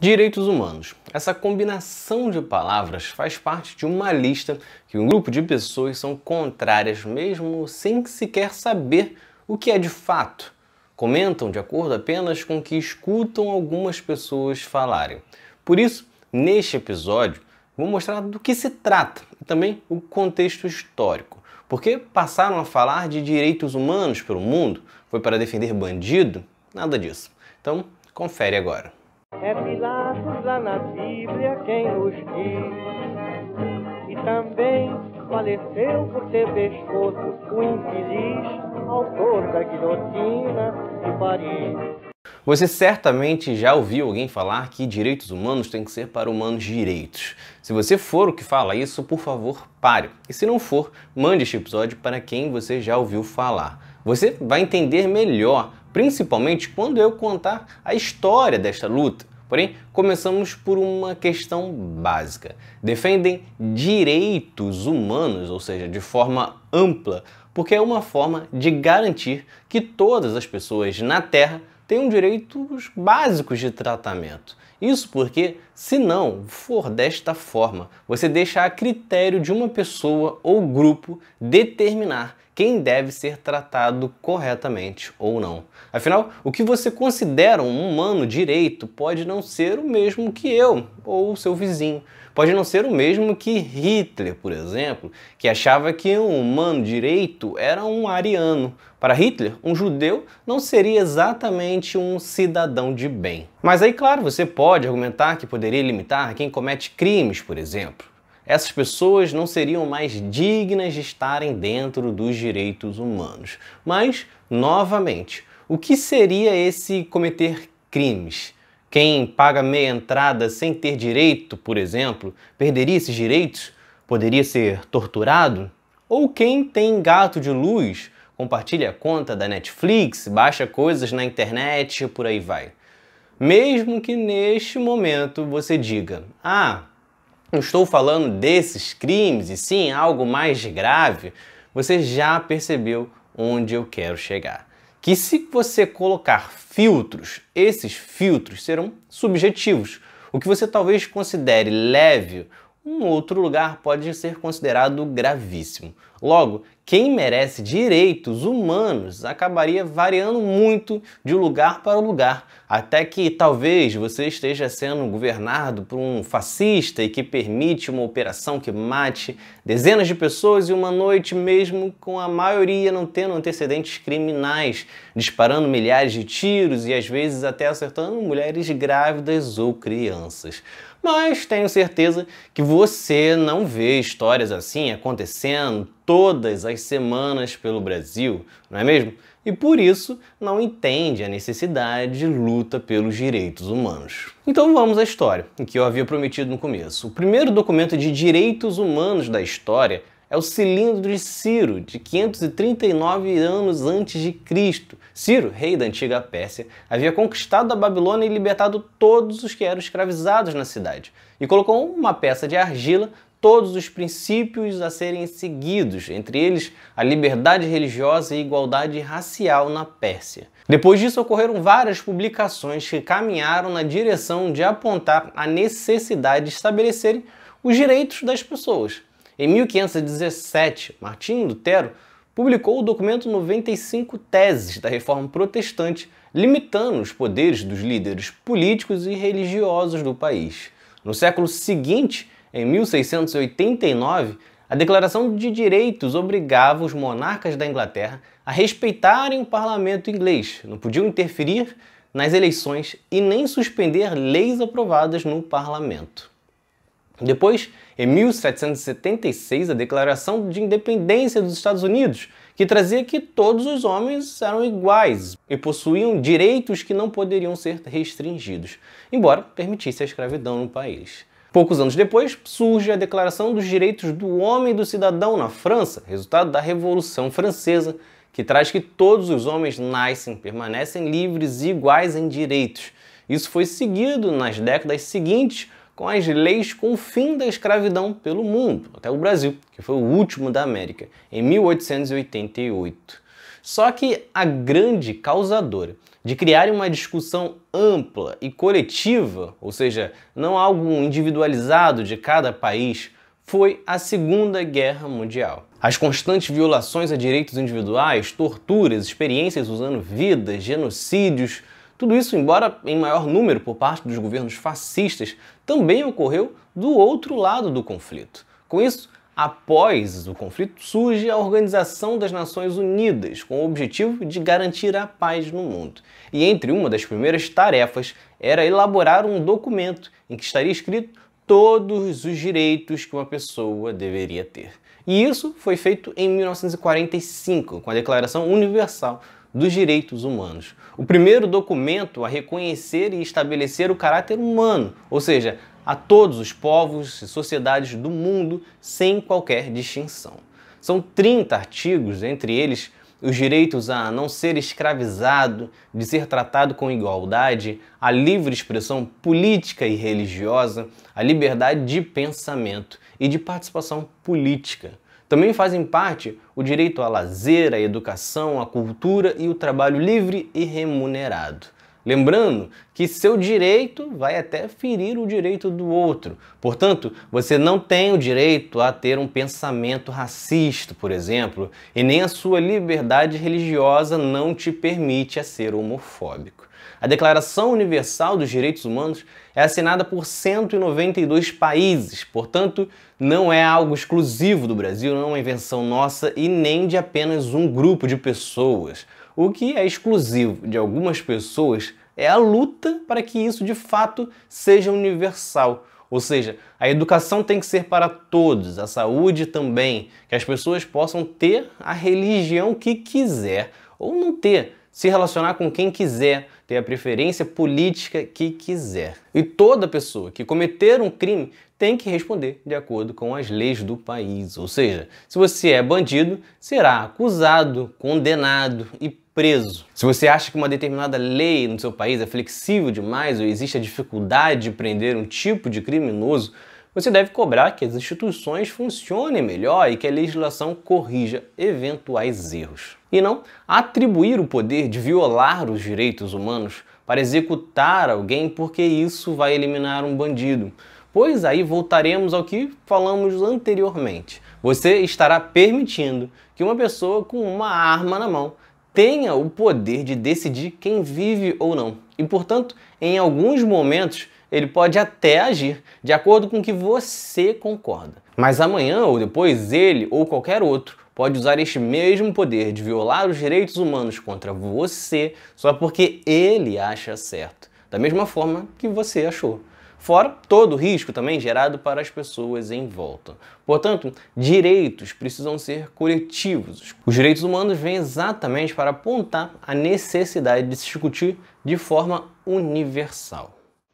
Direitos humanos. Essa combinação de palavras faz parte de uma lista que um grupo de pessoas são contrárias, mesmo sem sequer saber o que é de fato. Comentam de acordo apenas com o que escutam algumas pessoas falarem. Por isso, neste episódio, vou mostrar do que se trata e também o contexto histórico. Por que passaram a falar de direitos humanos pelo mundo? Foi para defender bandido? Nada disso. Então, confere agora. É Pilatos lá na Bíblia quem nos diz. E também faleceu por ter pescoço o infeliz autor da guilhotina de Paris. Você certamente já ouviu alguém falar que direitos humanos têm que ser para humanos direitos. Se você for o que fala isso, por favor, pare. E se não for, mande este episódio para quem você já ouviu falar. Você vai entender melhor principalmente quando eu contar a história desta luta. Porém, começamos por uma questão básica. Defendem direitos humanos, ou seja, de forma ampla, porque é uma forma de garantir que todas as pessoas na Terra tenham direitos básicos de tratamento. Isso porque, se não for desta forma, você deixa a critério de uma pessoa ou grupo determinar quem deve ser tratado corretamente ou não. Afinal, o que você considera um humano direito pode não ser o mesmo que eu ou o seu vizinho pode não ser o mesmo que Hitler, por exemplo, que achava que um humano direito era um ariano. Para Hitler, um judeu não seria exatamente um cidadão de bem. Mas aí, claro, você pode argumentar que poderia limitar quem comete crimes, por exemplo essas pessoas não seriam mais dignas de estarem dentro dos direitos humanos. Mas, novamente, o que seria esse cometer crimes? Quem paga meia entrada sem ter direito, por exemplo, perderia esses direitos? Poderia ser torturado? Ou quem tem gato de luz compartilha a conta da Netflix, baixa coisas na internet e por aí vai. Mesmo que neste momento você diga: Ah, não estou falando desses crimes e sim algo mais grave, você já percebeu onde eu quero chegar que se você colocar filtros, esses filtros serão subjetivos. O que você talvez considere leve, um outro lugar pode ser considerado gravíssimo. Logo, quem merece direitos humanos acabaria variando muito de lugar para lugar, até que talvez você esteja sendo governado por um fascista e que permite uma operação que mate dezenas de pessoas em uma noite, mesmo com a maioria não tendo antecedentes criminais, disparando milhares de tiros e às vezes até acertando mulheres grávidas ou crianças mas tenho certeza que você não vê histórias assim acontecendo todas as semanas pelo Brasil, não é mesmo? E por isso não entende a necessidade de luta pelos direitos humanos. Então vamos à história, que eu havia prometido no começo. O primeiro documento de direitos humanos da história é o cilindro de Ciro, de 539 anos antes de Cristo. Ciro, rei da antiga Pérsia, havia conquistado a Babilônia e libertado todos os que eram escravizados na cidade, e colocou uma peça de argila todos os princípios a serem seguidos, entre eles a liberdade religiosa e igualdade racial na Pérsia. Depois disso, ocorreram várias publicações que caminharam na direção de apontar a necessidade de estabelecerem os direitos das pessoas. Em 1517, Martinho Lutero publicou o documento 95 Teses da Reforma Protestante, limitando os poderes dos líderes políticos e religiosos do país. No século seguinte, em 1689, a Declaração de Direitos obrigava os monarcas da Inglaterra a respeitarem o parlamento inglês, não podiam interferir nas eleições e nem suspender leis aprovadas no parlamento. Depois, em 1776, a Declaração de Independência dos Estados Unidos, que trazia que todos os homens eram iguais e possuíam direitos que não poderiam ser restringidos, embora permitisse a escravidão no país. Poucos anos depois, surge a Declaração dos Direitos do Homem e do Cidadão na França, resultado da Revolução Francesa, que traz que todos os homens nascem, permanecem livres e iguais em direitos. Isso foi seguido nas décadas seguintes com as leis com o fim da escravidão pelo mundo, até o Brasil, que foi o último da América, em 1888. Só que a grande causadora de criar uma discussão ampla e coletiva, ou seja, não algo individualizado de cada país, foi a Segunda Guerra Mundial. As constantes violações a direitos individuais, torturas, experiências usando vidas, genocídios, tudo isso, embora em maior número por parte dos governos fascistas, também ocorreu do outro lado do conflito. Com isso, Após o conflito, surge a Organização das Nações Unidas, com o objetivo de garantir a paz no mundo. E entre uma das primeiras tarefas era elaborar um documento em que estaria escrito todos os direitos que uma pessoa deveria ter. E isso foi feito em 1945, com a Declaração Universal dos Direitos Humanos. O primeiro documento a reconhecer e estabelecer o caráter humano, ou seja, a todos os povos e sociedades do mundo sem qualquer distinção. São 30 artigos, entre eles os direitos a não ser escravizado, de ser tratado com igualdade, a livre expressão política e religiosa, a liberdade de pensamento e de participação política. Também fazem parte o direito a lazer, à educação, à cultura e o trabalho livre e remunerado. Lembrando que seu direito vai até ferir o direito do outro. Portanto, você não tem o direito a ter um pensamento racista, por exemplo, e nem a sua liberdade religiosa não te permite a ser homofóbico. A Declaração Universal dos Direitos Humanos é assinada por 192 países, portanto, não é algo exclusivo do Brasil, não é uma invenção nossa e nem de apenas um grupo de pessoas. O que é exclusivo de algumas pessoas é a luta para que isso de fato seja universal. Ou seja, a educação tem que ser para todos, a saúde também, que as pessoas possam ter a religião que quiser ou não ter se relacionar com quem quiser, ter a preferência política que quiser. E toda pessoa que cometer um crime tem que responder de acordo com as leis do país. Ou seja, se você é bandido, será acusado, condenado e preso. Se você acha que uma determinada lei no seu país é flexível demais ou existe a dificuldade de prender um tipo de criminoso, você deve cobrar que as instituições funcionem melhor e que a legislação corrija eventuais erros. E não atribuir o poder de violar os direitos humanos para executar alguém porque isso vai eliminar um bandido. Pois aí voltaremos ao que falamos anteriormente. Você estará permitindo que uma pessoa com uma arma na mão tenha o poder de decidir quem vive ou não. E, portanto, em alguns momentos, ele pode até agir de acordo com o que você concorda. Mas amanhã ou depois, ele ou qualquer outro pode usar este mesmo poder de violar os direitos humanos contra você só porque ele acha certo, da mesma forma que você achou. Fora todo o risco também gerado para as pessoas em volta. Portanto, direitos precisam ser coletivos. Os direitos humanos vêm exatamente para apontar a necessidade de se discutir de forma universal.